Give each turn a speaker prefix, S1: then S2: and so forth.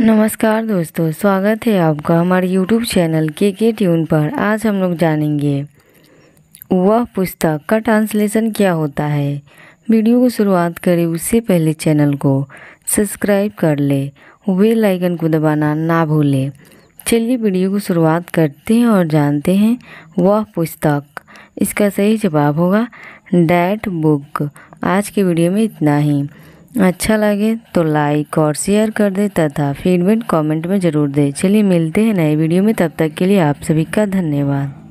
S1: नमस्कार दोस्तों स्वागत है आपका हमारे यूट्यूब चैनल के के ट्यून पर आज हम लोग जानेंगे वह पुस्तक का ट्रांसलेशन क्या होता है वीडियो को शुरुआत करें उससे पहले चैनल को सब्सक्राइब कर ले बेल आइकन को दबाना ना भूलें चलिए वीडियो को शुरुआत करते हैं और जानते हैं वह पुस्तक इसका सही जवाब होगा डैट बुक आज के वीडियो में इतना ही अच्छा लगे तो लाइक और शेयर कर दे तथा फीडबैक कमेंट में ज़रूर दें चलिए मिलते हैं नए वीडियो में तब तक के लिए आप सभी का धन्यवाद